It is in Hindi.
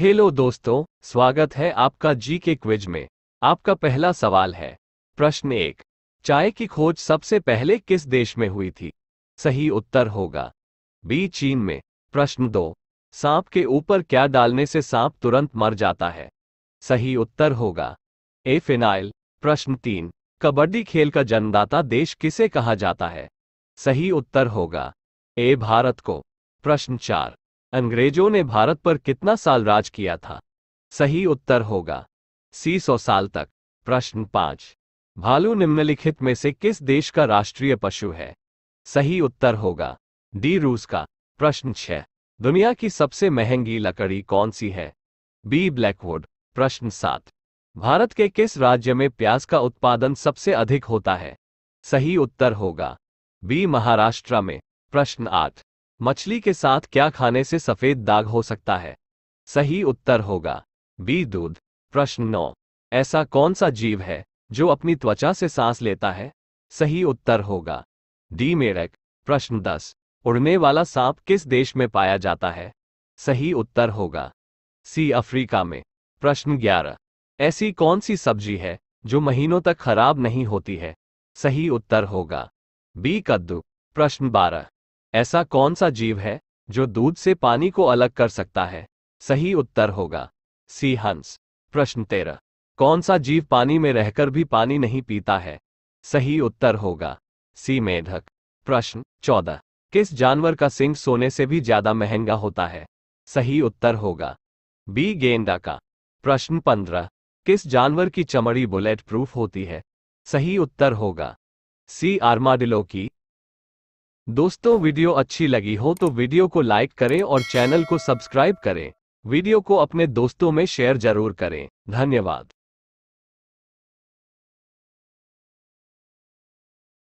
हेलो दोस्तों स्वागत है आपका जी के क्विज में आपका पहला सवाल है प्रश्न एक चाय की खोज सबसे पहले किस देश में हुई थी सही उत्तर होगा बी चीन में प्रश्न दो सांप के ऊपर क्या डालने से सांप तुरंत मर जाता है सही उत्तर होगा ए फिनाइल प्रश्न तीन कबड्डी खेल का जन्मदाता देश किसे कहा जाता है सही उत्तर होगा ए भारत को प्रश्न चार अंग्रेजों ने भारत पर कितना साल राज किया था सही उत्तर होगा सी सौ साल तक प्रश्न पांच भालू निम्नलिखित में से किस देश का राष्ट्रीय पशु है सही उत्तर होगा डी रूस का प्रश्न छह दुनिया की सबसे महंगी लकड़ी कौन सी है बी ब्लैकवुड प्रश्न सात भारत के किस राज्य में प्याज का उत्पादन सबसे अधिक होता है सही उत्तर होगा बी महाराष्ट्र में प्रश्न आठ मछली के साथ क्या खाने से सफेद दाग हो सकता है सही उत्तर होगा बी दूध प्रश्न नौ ऐसा कौन सा जीव है जो अपनी त्वचा से सांस लेता है सही उत्तर होगा डी मेरक प्रश्न दस उड़ने वाला सांप किस देश में पाया जाता है सही उत्तर होगा सी अफ्रीका में प्रश्न ग्यारह ऐसी कौन सी सब्जी है जो महीनों तक खराब नहीं होती है सही उत्तर होगा बी कद्दू प्रश्न बारह ऐसा कौन सा जीव है जो दूध से पानी को अलग कर सकता है सही उत्तर होगा सी हंस प्रश्न तेरह कौन सा जीव पानी में रहकर भी पानी नहीं पीता है सही उत्तर होगा सी मेढक प्रश्न चौदह किस जानवर का सिंह सोने से भी ज्यादा महंगा होता है सही उत्तर होगा बी गेंदा का प्रश्न पंद्रह किस जानवर की चमड़ी बुलेट प्रूफ होती है सही उत्तर होगा सी आर्माडिलो की दोस्तों वीडियो अच्छी लगी हो तो वीडियो को लाइक करें और चैनल को सब्सक्राइब करें वीडियो को अपने दोस्तों में शेयर जरूर करें धन्यवाद